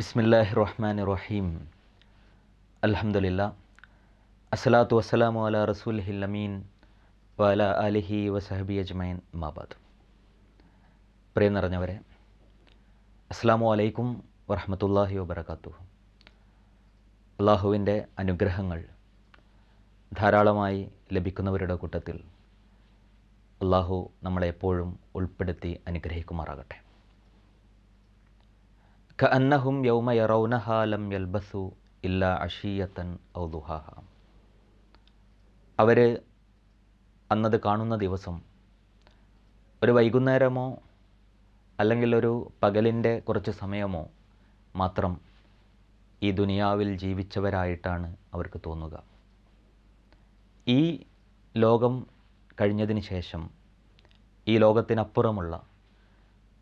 ബിസ്മില്ലാഹി റഹ്മാൻ റഹീം അലഹമുല്ല അസ്സലാത്തു വസ്സലാമു അല റസൂൽ ഹില്ലമീൻ വല അലിഹി വസഹബി അജ്മൈൻ മാബാദ് പ്രിയം നിറഞ്ഞവരെ അസ്സാമു അലൈക്കും വറഹമത്തല്ലാഹി വബർക്കാത്തു അള്ളാഹുവിൻ്റെ അനുഗ്രഹങ്ങൾ ധാരാളമായി ലഭിക്കുന്നവരുടെ കൂട്ടത്തിൽ അള്ളാഹു നമ്മളെപ്പോഴും ഉൾപ്പെടുത്തി അനുഗ്രഹിക്കുമാറാകട്ടെ കഅന്നഹും യൗമ യറൗനഹ ലം യൽബസു ഇല്ല അഷീയത്തൻ ഔ ദുഹാഹ അവർ അന്നത് കാണുന്ന ദിവസം ഒരു വൈകുന്നേരമോ അല്ലെങ്കിൽ ഒരു പകലിൻ്റെ കുറച്ച് സമയമോ മാത്രം ഈ ദുനിയാവിൽ ജീവിച്ചവരായിട്ടാണ് അവർക്ക് തോന്നുക ഈ ലോകം കഴിഞ്ഞതിന് ശേഷം ഈ ലോകത്തിനപ്പുറമുള്ള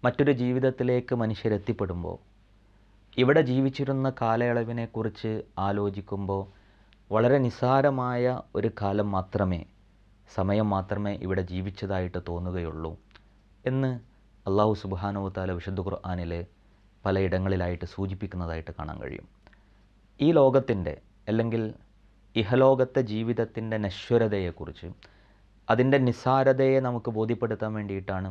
മറ്റൊരു ജീവിതത്തിലേക്ക് മനുഷ്യരെത്തിപ്പെടുമ്പോൾ ഇവിടെ ജീവിച്ചിരുന്ന കാലയളവിനെക്കുറിച്ച് ആലോചിക്കുമ്പോൾ വളരെ നിസ്സാരമായ ഒരു കാലം മാത്രമേ സമയം മാത്രമേ ഇവിടെ ജീവിച്ചതായിട്ട് തോന്നുകയുള്ളൂ എന്ന് അള്ളാഹു സുബാനോ താല വിശുദ്ധ ഖുർആാനിലെ പലയിടങ്ങളിലായിട്ട് സൂചിപ്പിക്കുന്നതായിട്ട് കാണാൻ കഴിയും ഈ ലോകത്തിൻ്റെ അല്ലെങ്കിൽ ഇഹലോകത്തെ ജീവിതത്തിൻ്റെ നശ്വരതയെക്കുറിച്ച് അതിൻ്റെ നിസ്സാരതയെ നമുക്ക് ബോധ്യപ്പെടുത്താൻ വേണ്ടിയിട്ടാണ്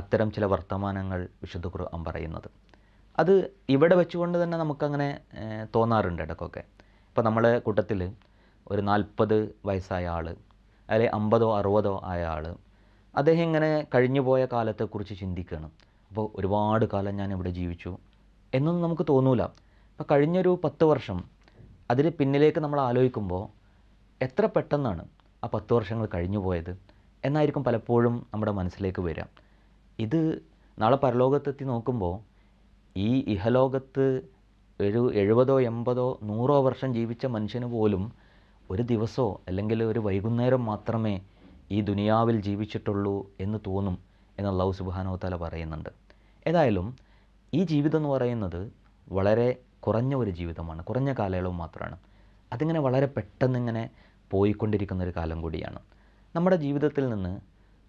അത്തരം ചില വർത്തമാനങ്ങൾ വിശുദ്ധ ഖുർആൻ പറയുന്നത് അത് ഇവിടെ വെച്ചുകൊണ്ട് തന്നെ നമുക്കങ്ങനെ തോന്നാറുണ്ട് ഇടയ്ക്കൊക്കെ ഇപ്പോൾ നമ്മളെ കൂട്ടത്തിൽ ഒരു നാൽപ്പത് വയസ്സായ ആൾ അല്ലെങ്കിൽ അമ്പതോ അറുപതോ ആയ ആൾ അദ്ദേഹം ഇങ്ങനെ കഴിഞ്ഞുപോയ കാലത്തെക്കുറിച്ച് ചിന്തിക്കുകയാണ് അപ്പോൾ ഒരുപാട് കാലം ഞാൻ ഇവിടെ ജീവിച്ചു എന്നൊന്നും നമുക്ക് തോന്നൂല അപ്പോൾ കഴിഞ്ഞൊരു പത്ത് വർഷം അതിന് പിന്നിലേക്ക് നമ്മൾ ആലോചിക്കുമ്പോൾ എത്ര പെട്ടെന്നാണ് ആ പത്ത് വർഷങ്ങൾ കഴിഞ്ഞു പോയത് എന്നായിരിക്കും പലപ്പോഴും നമ്മുടെ മനസ്സിലേക്ക് വരിക ഇത് നാളെ പരലോകത്തെത്തി നോക്കുമ്പോൾ ഈ ഇഹലോകത്ത് ഒരു എഴുപതോ എൺപതോ നൂറോ വർഷം ജീവിച്ച മനുഷ്യന് പോലും ഒരു ദിവസമോ അല്ലെങ്കിൽ ഒരു വൈകുന്നേരം മാത്രമേ ഈ ദുനിയാവിൽ ജീവിച്ചിട്ടുള്ളൂ എന്ന് തോന്നും എന്ന് അള്ളാഹു സുബാനോ തല പറയുന്നുണ്ട് ഏതായാലും ഈ ജീവിതം എന്ന് പറയുന്നത് വളരെ കുറഞ്ഞ ഒരു ജീവിതമാണ് കുറഞ്ഞ കാലയളവ് മാത്രമാണ് അതിങ്ങനെ വളരെ പെട്ടെന്നിങ്ങനെ പോയിക്കൊണ്ടിരിക്കുന്ന ഒരു കാലം കൂടിയാണ് നമ്മുടെ ജീവിതത്തിൽ നിന്ന്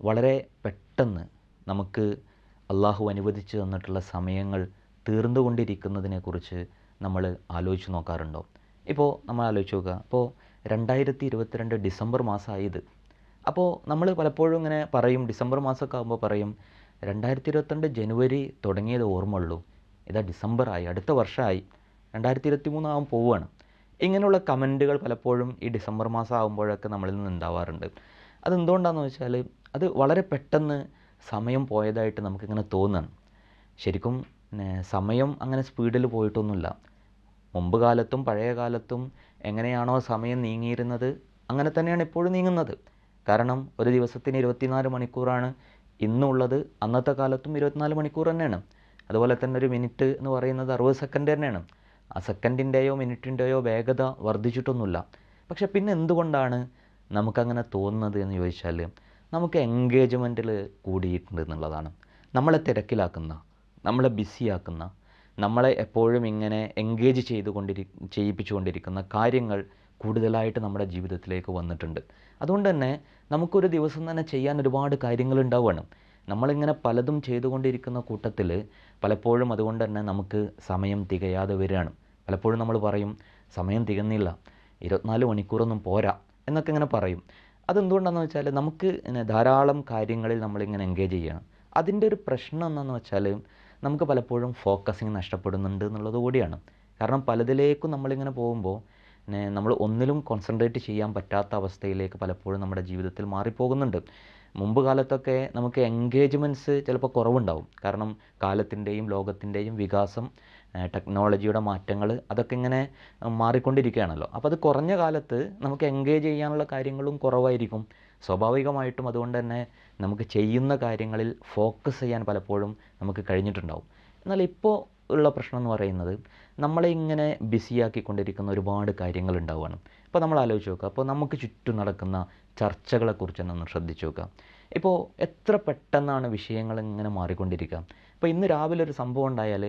വളരെ പെട്ടെന്ന് നമുക്ക് അള്ളാഹു അനുവദിച്ചു തന്നിട്ടുള്ള സമയങ്ങൾ തീർന്നുകൊണ്ടിരിക്കുന്നതിനെക്കുറിച്ച് നമ്മൾ ആലോചിച്ച് നോക്കാറുണ്ടോ ഇപ്പോൾ നമ്മൾ ആലോചിച്ച് നോക്കുക ഇപ്പോൾ രണ്ടായിരത്തി ഇരുപത്തിരണ്ട് ഡിസംബർ മാസമായത് അപ്പോൾ നമ്മൾ പലപ്പോഴും ഇങ്ങനെ പറയും ഡിസംബർ മാസമൊക്കെ ആകുമ്പോൾ പറയും രണ്ടായിരത്തി ഇരുപത്തിരണ്ട് ജനുവരി തുടങ്ങിയത് ഓർമ്മയുള്ളൂ ഇതാ ഡിസംബറായി അടുത്ത വർഷമായി രണ്ടായിരത്തി ഇരുപത്തി മൂന്നാകാൻ പോവുകയാണ് ഇങ്ങനെയുള്ള കമൻറ്റുകൾ പലപ്പോഴും ഈ ഡിസംബർ മാസം ആകുമ്പോഴൊക്കെ നമ്മളിൽ നിന്ന് ഉണ്ടാവാറുണ്ട് അതെന്തുകൊണ്ടാണെന്ന് വെച്ചാൽ അത് വളരെ പെട്ടെന്ന് സമയം പോയതായിട്ട് നമുക്കിങ്ങനെ തോന്നുകയാണ് ശരിക്കും സമയം അങ്ങനെ സ്പീഡിൽ പോയിട്ടൊന്നുമില്ല മുമ്പ് കാലത്തും പഴയ കാലത്തും എങ്ങനെയാണോ സമയം നീങ്ങിയിരുന്നത് അങ്ങനെ തന്നെയാണ് ഇപ്പോഴും നീങ്ങുന്നത് കാരണം ഒരു ദിവസത്തിന് ഇരുപത്തിനാല് മണിക്കൂറാണ് ഇന്നുള്ളത് അന്നത്തെ കാലത്തും ഇരുപത്തിനാല് മണിക്കൂർ തന്നെയാണ് അതുപോലെ തന്നെ ഒരു മിനിറ്റ് എന്ന് പറയുന്നത് അറുപത് സെക്കൻഡ് തന്നെയാണ് ആ സെക്കൻഡിൻ്റെയോ മിനിറ്റിൻ്റെയോ വേഗത വർദ്ധിച്ചിട്ടൊന്നുമില്ല പക്ഷെ പിന്നെ എന്തുകൊണ്ടാണ് നമുക്കങ്ങനെ തോന്നുന്നത് എന്ന് ചോദിച്ചാൽ നമുക്ക് എൻഗേജ്മെൻറ്റിൽ കൂടിയിട്ടുണ്ട് എന്നുള്ളതാണ് നമ്മളെ തിരക്കിലാക്കുന്ന നമ്മളെ ബിസിയാക്കുന്ന നമ്മളെ എപ്പോഴും ഇങ്ങനെ എൻഗേജ് ചെയ്തുകൊണ്ടിരി ചെയ്യിപ്പിച്ചുകൊണ്ടിരിക്കുന്ന കാര്യങ്ങൾ കൂടുതലായിട്ട് നമ്മുടെ ജീവിതത്തിലേക്ക് വന്നിട്ടുണ്ട് അതുകൊണ്ട് തന്നെ നമുക്കൊരു ദിവസം തന്നെ ചെയ്യാൻ ഒരുപാട് കാര്യങ്ങൾ ഉണ്ടാവുകയാണ് നമ്മളിങ്ങനെ പലതും ചെയ്തുകൊണ്ടിരിക്കുന്ന കൂട്ടത്തിൽ പലപ്പോഴും അതുകൊണ്ട് തന്നെ നമുക്ക് സമയം തികയാതെ വരികയാണ് പലപ്പോഴും നമ്മൾ പറയും സമയം തികന്നില്ല ഇരുപത്തിനാല് മണിക്കൂറൊന്നും പോരാ എന്നൊക്കെ ഇങ്ങനെ പറയും അതെന്തുകൊണ്ടാണെന്ന് വെച്ചാൽ നമുക്ക് ധാരാളം കാര്യങ്ങളിൽ നമ്മളിങ്ങനെ എൻഗേജ് ചെയ്യണം അതിൻ്റെ ഒരു പ്രശ്നം എന്താണെന്ന് വെച്ചാൽ നമുക്ക് പലപ്പോഴും ഫോക്കസിങ് നഷ്ടപ്പെടുന്നുണ്ട് എന്നുള്ളത് കൂടിയാണ് കാരണം പലതിലേക്കും നമ്മളിങ്ങനെ പോകുമ്പോൾ നമ്മൾ ഒന്നിലും കോൺസെൻട്രേറ്റ് ചെയ്യാൻ പറ്റാത്ത അവസ്ഥയിലേക്ക് പലപ്പോഴും നമ്മുടെ ജീവിതത്തിൽ മാറിപ്പോകുന്നുണ്ട് മുമ്പ് കാലത്തൊക്കെ നമുക്ക് എൻഗേജ്മെൻറ്റ്സ് ചിലപ്പോൾ കുറവുണ്ടാവും കാരണം കാലത്തിൻ്റെയും ലോകത്തിൻ്റെയും വികാസം ടെക്നോളജിയുടെ മാറ്റങ്ങൾ അതൊക്കെ ഇങ്ങനെ മാറിക്കൊണ്ടിരിക്കുകയാണല്ലോ അപ്പോൾ അത് കുറഞ്ഞ കാലത്ത് നമുക്ക് എൻഗേജ് ചെയ്യാനുള്ള കാര്യങ്ങളും കുറവായിരിക്കും സ്വാഭാവികമായിട്ടും അതുകൊണ്ട് തന്നെ നമുക്ക് ചെയ്യുന്ന കാര്യങ്ങളിൽ ഫോക്കസ് ചെയ്യാൻ പലപ്പോഴും നമുക്ക് കഴിഞ്ഞിട്ടുണ്ടാവും എന്നാൽ ഇപ്പോൾ ഉള്ള പ്രശ്നം എന്ന് പറയുന്നത് നമ്മളെ ഇങ്ങനെ ബിസിയാക്കിക്കൊണ്ടിരിക്കുന്ന ഒരുപാട് കാര്യങ്ങൾ ഉണ്ടാവുകയാണ് ഇപ്പോൾ നമ്മൾ ആലോചിച്ച് നോക്കുക അപ്പോൾ നമുക്ക് ചുറ്റും നടക്കുന്ന ചർച്ചകളെക്കുറിച്ച് ഒന്ന് ശ്രദ്ധിച്ച് നോക്കുക ഇപ്പോൾ എത്ര പെട്ടെന്നാണ് വിഷയങ്ങൾ ഇങ്ങനെ മാറിക്കൊണ്ടിരിക്കുക ഇപ്പോൾ ഇന്ന് രാവിലെ ഒരു സംഭവം ഉണ്ടായാൽ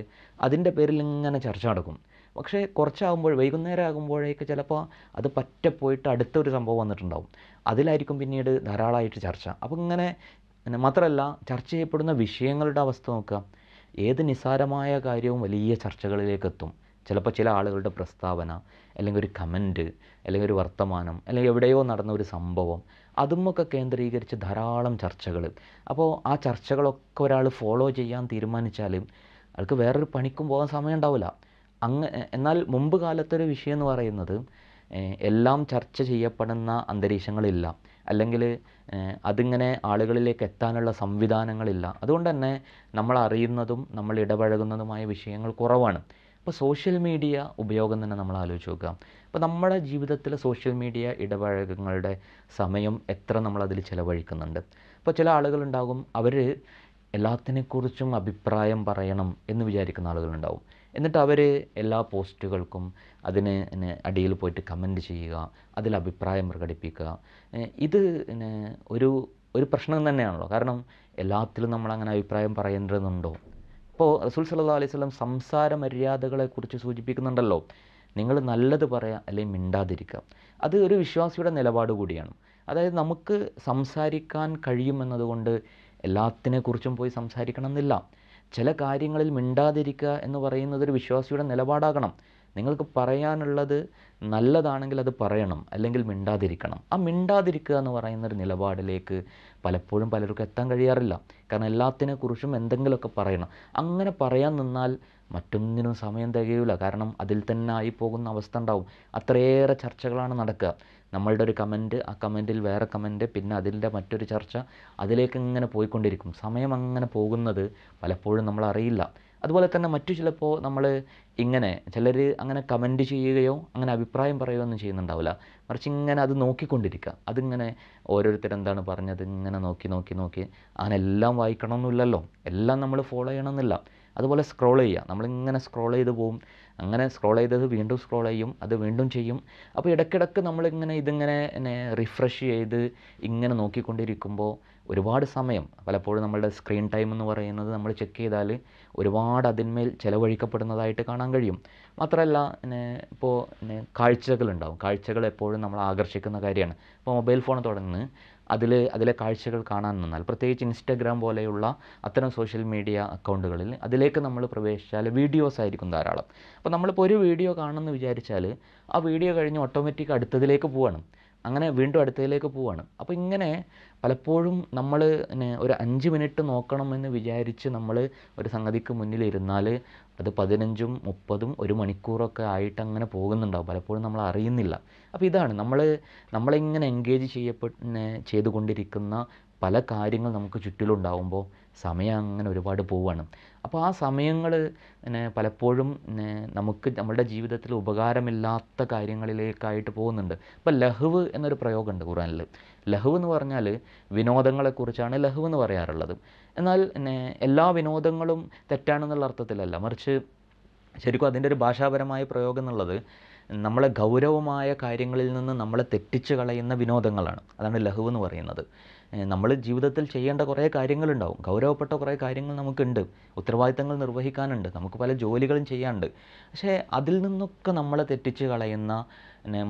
അതിൻ്റെ പേരിൽ ഇങ്ങനെ ചർച്ച നടക്കും പക്ഷേ കുറച്ചാകുമ്പോൾ വൈകുന്നേരം ആകുമ്പോഴേക്ക് ചിലപ്പോൾ അത് പറ്റപ്പോയിട്ട് പോയിട്ട് അടുത്തൊരു സംഭവം വന്നിട്ടുണ്ടാകും അതിലായിരിക്കും പിന്നീട് ധാരാളമായിട്ട് ചർച്ച അപ്പോൾ ഇങ്ങനെ മാത്രമല്ല ചർച്ച ചെയ്യപ്പെടുന്ന വിഷയങ്ങളുടെ അവസ്ഥ നോക്കുക ഏത് നിസ്സാരമായ കാര്യവും വലിയ ചർച്ചകളിലേക്ക് എത്തും ചിലപ്പോൾ ചില ആളുകളുടെ പ്രസ്താവന അല്ലെങ്കിൽ ഒരു കമൻറ്റ് അല്ലെങ്കിൽ ഒരു വർത്തമാനം അല്ലെങ്കിൽ എവിടെയോ നടന്ന ഒരു സംഭവം അതുമൊക്കെ കേന്ദ്രീകരിച്ച് ധാരാളം ചർച്ചകൾ അപ്പോൾ ആ ചർച്ചകളൊക്കെ ഒരാൾ ഫോളോ ചെയ്യാൻ തീരുമാനിച്ചാൽ അയാൾക്ക് വേറൊരു പണിക്കും പോകാൻ സമയം ഉണ്ടാവില്ല അങ്ങ് എന്നാൽ മുമ്പ് കാലത്തൊരു വിഷയം എന്ന് പറയുന്നത് എല്ലാം ചർച്ച ചെയ്യപ്പെടുന്ന അന്തരീക്ഷങ്ങളില്ല അല്ലെങ്കിൽ അതിങ്ങനെ ആളുകളിലേക്ക് എത്താനുള്ള സംവിധാനങ്ങളില്ല അതുകൊണ്ട് തന്നെ നമ്മൾ അറിയുന്നതും നമ്മൾ ഇടപഴകുന്നതുമായ വിഷയങ്ങൾ കുറവാണ് അപ്പോൾ സോഷ്യൽ മീഡിയ ഉപയോഗം തന്നെ നമ്മൾ ആലോചിച്ച് നോക്കുക അപ്പോൾ നമ്മുടെ ജീവിതത്തിലെ സോഷ്യൽ മീഡിയ ഇടപഴകങ്ങളുടെ സമയം എത്ര നമ്മളതിൽ ചിലവഴിക്കുന്നുണ്ട് അപ്പോൾ ചില ആളുകളുണ്ടാകും അവർ എല്ലാത്തിനെക്കുറിച്ചും അഭിപ്രായം പറയണം എന്ന് വിചാരിക്കുന്ന ആളുകളുണ്ടാവും എന്നിട്ട് അവർ എല്ലാ പോസ്റ്റുകൾക്കും അതിന് അടിയിൽ പോയിട്ട് കമൻറ്റ് ചെയ്യുക അതിൽ അഭിപ്രായം പ്രകടിപ്പിക്കുക ഇത് ഒരു ഒരു പ്രശ്നം തന്നെയാണല്ലോ കാരണം എല്ലാത്തിലും നമ്മളങ്ങനെ അഭിപ്രായം പറയേണ്ടതുണ്ടോ ഇപ്പോൾ റസൂൽ സല്ലാ അലൈഹി സ്വലം സംസാര മര്യാദകളെക്കുറിച്ച് സൂചിപ്പിക്കുന്നുണ്ടല്ലോ നിങ്ങൾ നല്ലത് പറയാം അല്ലെങ്കിൽ മിണ്ടാതിരിക്കുക അത് ഒരു വിശ്വാസിയുടെ നിലപാട് കൂടിയാണ് അതായത് നമുക്ക് സംസാരിക്കാൻ കഴിയുമെന്നതുകൊണ്ട് എല്ലാത്തിനെക്കുറിച്ചും പോയി സംസാരിക്കണം എന്നില്ല ചില കാര്യങ്ങളിൽ മിണ്ടാതിരിക്കുക എന്ന് പറയുന്നത് ഒരു വിശ്വാസിയുടെ നിലപാടാകണം നിങ്ങൾക്ക് പറയാനുള്ളത് നല്ലതാണെങ്കിൽ അത് പറയണം അല്ലെങ്കിൽ മിണ്ടാതിരിക്കണം ആ മിണ്ടാതിരിക്കുക എന്ന് പറയുന്നൊരു നിലപാടിലേക്ക് പലപ്പോഴും പലർക്കും എത്താൻ കഴിയാറില്ല കാരണം എല്ലാത്തിനെക്കുറിച്ചും എന്തെങ്കിലുമൊക്കെ പറയണം അങ്ങനെ പറയാൻ നിന്നാൽ മറ്റൊന്നിനും സമയം തികയില്ല കാരണം അതിൽ തന്നെ ആയിപ്പോകുന്ന അവസ്ഥ ഉണ്ടാവും അത്രയേറെ ചർച്ചകളാണ് നടക്കുക നമ്മളുടെ ഒരു കമൻറ്റ് ആ കമൻറ്റിൽ വേറെ കമൻറ്റ് പിന്നെ അതിൻ്റെ മറ്റൊരു ചർച്ച അതിലേക്ക് ഇങ്ങനെ പോയിക്കൊണ്ടിരിക്കും സമയം അങ്ങനെ പോകുന്നത് പലപ്പോഴും നമ്മളറിയില്ല അതുപോലെ തന്നെ മറ്റു ചിലപ്പോൾ നമ്മൾ ഇങ്ങനെ ചിലർ അങ്ങനെ കമൻറ്റ് ചെയ്യുകയോ അങ്ങനെ അഭിപ്രായം പറയുകയോ ഒന്നും ചെയ്യുന്നുണ്ടാവില്ല മറിച്ച് ഇങ്ങനെ അത് നോക്കിക്കൊണ്ടിരിക്കുക അതിങ്ങനെ എന്താണ് പറഞ്ഞത് ഇങ്ങനെ നോക്കി നോക്കി നോക്കി അങ്ങനെ എല്ലാം വായിക്കണമെന്നില്ലല്ലോ എല്ലാം നമ്മൾ ഫോളോ ചെയ്യണമെന്നില്ല അതുപോലെ സ്ക്രോൾ ചെയ്യുക നമ്മളിങ്ങനെ സ്ക്രോൾ ചെയ്ത് പോകും അങ്ങനെ സ്ക്രോൾ ചെയ്തത് വീണ്ടും സ്ക്രോൾ ചെയ്യും അത് വീണ്ടും ചെയ്യും അപ്പോൾ ഇടയ്ക്കിടയ്ക്ക് നമ്മളിങ്ങനെ ഇതിങ്ങനെ റിഫ്രഷ് ചെയ്ത് ഇങ്ങനെ നോക്കിക്കൊണ്ടിരിക്കുമ്പോൾ ഒരുപാട് സമയം പലപ്പോഴും നമ്മളുടെ സ്ക്രീൻ ടൈം എന്ന് പറയുന്നത് നമ്മൾ ചെക്ക് ചെയ്താൽ ഒരുപാട് അതിന്മേൽ ചിലവഴിക്കപ്പെടുന്നതായിട്ട് കാണാൻ കഴിയും മാത്രമല്ല ഇപ്പോൾ കാഴ്ചകളുണ്ടാവും കാഴ്ചകൾ എപ്പോഴും നമ്മൾ ആകർഷിക്കുന്ന കാര്യമാണ് ഇപ്പോൾ മൊബൈൽ ഫോൺ തുടങ്ങുന്നത് അതിൽ അതിലെ കാഴ്ചകൾ കാണാൻ നിന്നാൽ പ്രത്യേകിച്ച് ഇൻസ്റ്റഗ്രാം പോലെയുള്ള അത്തരം സോഷ്യൽ മീഡിയ അക്കൗണ്ടുകളിൽ അതിലേക്ക് നമ്മൾ പ്രവേശിച്ചാൽ വീഡിയോസ് ആയിരിക്കും ധാരാളം അപ്പോൾ നമ്മളിപ്പോൾ ഒരു വീഡിയോ കാണണമെന്ന് വിചാരിച്ചാൽ ആ വീഡിയോ കഴിഞ്ഞ് ഓട്ടോമാറ്റിക് അടുത്തതിലേക്ക് പോവുകയാണ് അങ്ങനെ വീണ്ടും അടുത്തതിലേക്ക് പോവുകയാണ് അപ്പോൾ ഇങ്ങനെ പലപ്പോഴും നമ്മൾ ഒരു അഞ്ച് മിനിറ്റ് നോക്കണമെന്ന് വിചാരിച്ച് നമ്മൾ ഒരു സംഗതിക്ക് മുന്നിലിരുന്നാൽ അത് പതിനഞ്ചും മുപ്പതും ഒരു മണിക്കൂറൊക്കെ ആയിട്ട് അങ്ങനെ പോകുന്നുണ്ടാവും പലപ്പോഴും നമ്മൾ അറിയുന്നില്ല അപ്പോൾ ഇതാണ് നമ്മൾ നമ്മളിങ്ങനെ എൻഗേജ് ചെയ്യപ്പെട്ട് ചെയ്തുകൊണ്ടിരിക്കുന്ന പല കാര്യങ്ങൾ നമുക്ക് ചുറ്റിലുണ്ടാവുമ്പോൾ സമയം അങ്ങനെ ഒരുപാട് പോവുകയാണ് അപ്പോൾ ആ സമയങ്ങൾ പിന്നെ പലപ്പോഴും പിന്നെ നമുക്ക് നമ്മളുടെ ജീവിതത്തിൽ ഉപകാരമില്ലാത്ത കാര്യങ്ങളിലേക്കായിട്ട് പോകുന്നുണ്ട് ഇപ്പം ലഹുവ് എന്നൊരു പ്രയോഗമുണ്ട് ഖുറാനിൽ ലഹുവ് എന്ന് പറഞ്ഞാൽ വിനോദങ്ങളെക്കുറിച്ചാണ് ലഹുവ് എന്ന് പറയാറുള്ളത് എന്നാൽ പിന്നെ എല്ലാ വിനോദങ്ങളും തെറ്റാണെന്നുള്ള അർത്ഥത്തിലല്ല മറിച്ച് ശരിക്കും അതിൻ്റെ ഒരു ഭാഷാപരമായ പ്രയോഗം എന്നുള്ളത് നമ്മളെ ഗൗരവമായ കാര്യങ്ങളിൽ നിന്ന് നമ്മളെ തെറ്റിച്ച് കളയുന്ന വിനോദങ്ങളാണ് അതാണ് ലഹു എന്ന് പറയുന്നത് നമ്മൾ ജീവിതത്തിൽ ചെയ്യേണ്ട കുറേ കാര്യങ്ങളുണ്ടാവും ഗൗരവപ്പെട്ട കുറേ കാര്യങ്ങൾ നമുക്കുണ്ട് ഉത്തരവാദിത്തങ്ങൾ നിർവഹിക്കാനുണ്ട് നമുക്ക് പല ജോലികളും ചെയ്യാനുണ്ട് പക്ഷേ അതിൽ നിന്നൊക്കെ നമ്മളെ തെറ്റിച്ച് കളയുന്ന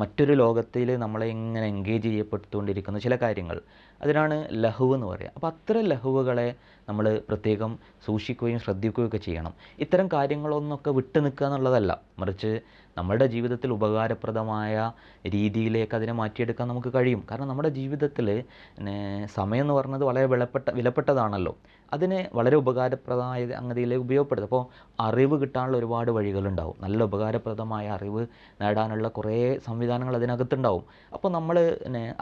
മറ്റൊരു ലോകത്തിൽ നമ്മളെ ഇങ്ങനെ എൻഗേജ് ചെയ്യപ്പെട്ടുകൊണ്ടിരിക്കുന്ന ചില കാര്യങ്ങൾ അതിനാണ് ലഹുവ് എന്ന് പറയുക അപ്പോൾ അത്ര ലഹുവുകളെ നമ്മൾ പ്രത്യേകം സൂക്ഷിക്കുകയും ഒക്കെ ചെയ്യണം ഇത്തരം കാര്യങ്ങളൊന്നൊക്കെ വിട്ടു നിൽക്കുക എന്നുള്ളതല്ല മറിച്ച് നമ്മുടെ ജീവിതത്തിൽ ഉപകാരപ്രദമായ രീതിയിലേക്ക് അതിനെ മാറ്റിയെടുക്കാൻ നമുക്ക് കഴിയും കാരണം നമ്മുടെ ജീവിതത്തിൽ സമയം എന്ന് പറഞ്ഞത് വളരെ വിലപ്പെട്ട വിലപ്പെട്ടതാണല്ലോ അതിനെ വളരെ ഉപകാരപ്രദമായ അംഗതിയിലേക്ക് ഉപയോഗപ്പെടുത്തും അപ്പോൾ അറിവ് കിട്ടാനുള്ള ഒരുപാട് വഴികളുണ്ടാവും നല്ല ഉപകാരപ്രദമായ അറിവ് നേടാനുള്ള കുറേ സംവിധാനങ്ങൾ അതിനകത്തുണ്ടാവും അപ്പോൾ നമ്മൾ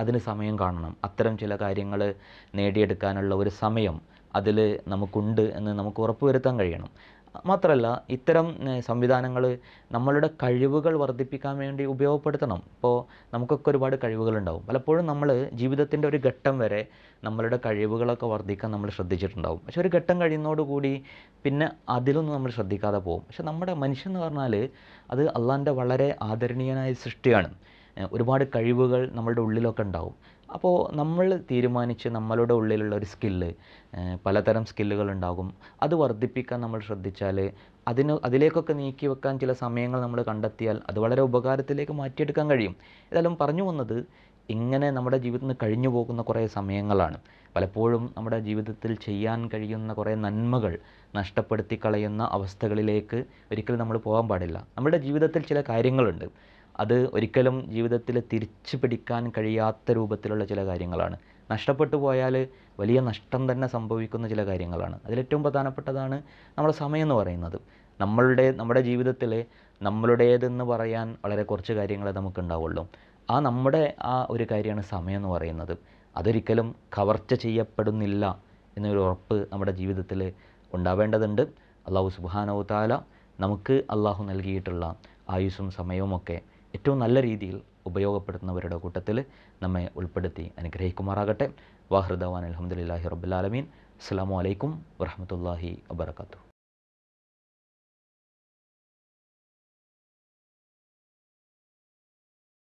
അതിന് സമയം കാണണം അത്തരം ചില കാര്യങ്ങൾ നേടിയെടുക്കാനുള്ള ഒരു സമയം അതിൽ നമുക്കുണ്ട് എന്ന് നമുക്ക് ഉറപ്പ് വരുത്താൻ കഴിയണം മാത്രമല്ല ഇത്തരം സംവിധാനങ്ങൾ നമ്മളുടെ കഴിവുകൾ വർദ്ധിപ്പിക്കാൻ വേണ്ടി ഉപയോഗപ്പെടുത്തണം ഇപ്പോൾ നമുക്കൊക്കെ ഒരുപാട് കഴിവുകളുണ്ടാവും പലപ്പോഴും നമ്മൾ ജീവിതത്തിൻ്റെ ഒരു ഘട്ടം വരെ നമ്മളുടെ കഴിവുകളൊക്കെ വർദ്ധിക്കാൻ നമ്മൾ ശ്രദ്ധിച്ചിട്ടുണ്ടാവും പക്ഷെ ഒരു ഘട്ടം കഴിയുന്നതോടുകൂടി പിന്നെ അതിലൊന്നും നമ്മൾ ശ്രദ്ധിക്കാതെ പോകും പക്ഷെ നമ്മുടെ മനുഷ്യൻ എന്ന് പറഞ്ഞാൽ അത് അള്ളാൻ്റെ വളരെ ആദരണീയനായ സൃഷ്ടിയാണ് ഒരുപാട് കഴിവുകൾ നമ്മളുടെ ഉള്ളിലൊക്കെ ഉണ്ടാവും അപ്പോൾ നമ്മൾ തീരുമാനിച്ച് നമ്മളുടെ ഉള്ളിലുള്ള ഒരു സ്കില്ല് പലതരം സ്കില്ലുകൾ ഉണ്ടാകും അത് വർദ്ധിപ്പിക്കാൻ നമ്മൾ ശ്രദ്ധിച്ചാൽ അതിന് അതിലേക്കൊക്കെ നീക്കി വെക്കാൻ ചില സമയങ്ങൾ നമ്മൾ കണ്ടെത്തിയാൽ അത് വളരെ ഉപകാരത്തിലേക്ക് മാറ്റിയെടുക്കാൻ കഴിയും ഏതായാലും പറഞ്ഞു വന്നത് ഇങ്ങനെ നമ്മുടെ ജീവിതത്തിൽ നിന്ന് കഴിഞ്ഞു പോകുന്ന കുറേ സമയങ്ങളാണ് പലപ്പോഴും നമ്മുടെ ജീവിതത്തിൽ ചെയ്യാൻ കഴിയുന്ന കുറേ നന്മകൾ നഷ്ടപ്പെടുത്തി കളയുന്ന അവസ്ഥകളിലേക്ക് ഒരിക്കലും നമ്മൾ പോകാൻ പാടില്ല നമ്മുടെ ജീവിതത്തിൽ ചില കാര്യങ്ങളുണ്ട് അത് ഒരിക്കലും ജീവിതത്തിൽ തിരിച്ചു പിടിക്കാൻ കഴിയാത്ത രൂപത്തിലുള്ള ചില കാര്യങ്ങളാണ് നഷ്ടപ്പെട്ടു പോയാൽ വലിയ നഷ്ടം തന്നെ സംഭവിക്കുന്ന ചില കാര്യങ്ങളാണ് അതിലേറ്റവും പ്രധാനപ്പെട്ടതാണ് നമ്മുടെ സമയം എന്ന് പറയുന്നത് നമ്മളുടെ നമ്മുടെ ജീവിതത്തിൽ നമ്മളുടേതെന്ന് പറയാൻ വളരെ കുറച്ച് കാര്യങ്ങളെ നമുക്കുണ്ടാവുള്ളൂ ആ നമ്മുടെ ആ ഒരു കാര്യമാണ് സമയം എന്ന് പറയുന്നത് അതൊരിക്കലും കവർച്ച ചെയ്യപ്പെടുന്നില്ല എന്നൊരു ഉറപ്പ് നമ്മുടെ ജീവിതത്തിൽ ഉണ്ടാവേണ്ടതുണ്ട് അള്ളാഹു സുബാനവ താല നമുക്ക് അള്ളാഹു നൽകിയിട്ടുള്ള ആയുസ്സും സമയവുമൊക്കെ ഏറ്റവും നല്ല രീതിയിൽ ഉപയോഗപ്പെടുത്തുന്നവരുടെ കൂട്ടത്തിൽ നമ്മെ ഉൾപ്പെടുത്തി അനുഗ്രഹിക്കുമാറാകട്ടെ വാഹൃദവാൻ അലഹമുല്ലാഹി റബുലാലമീൻ അസ്സാം വലൈക്കും വറഹമത്തല്ലാഹി വാബർക്കാത്തു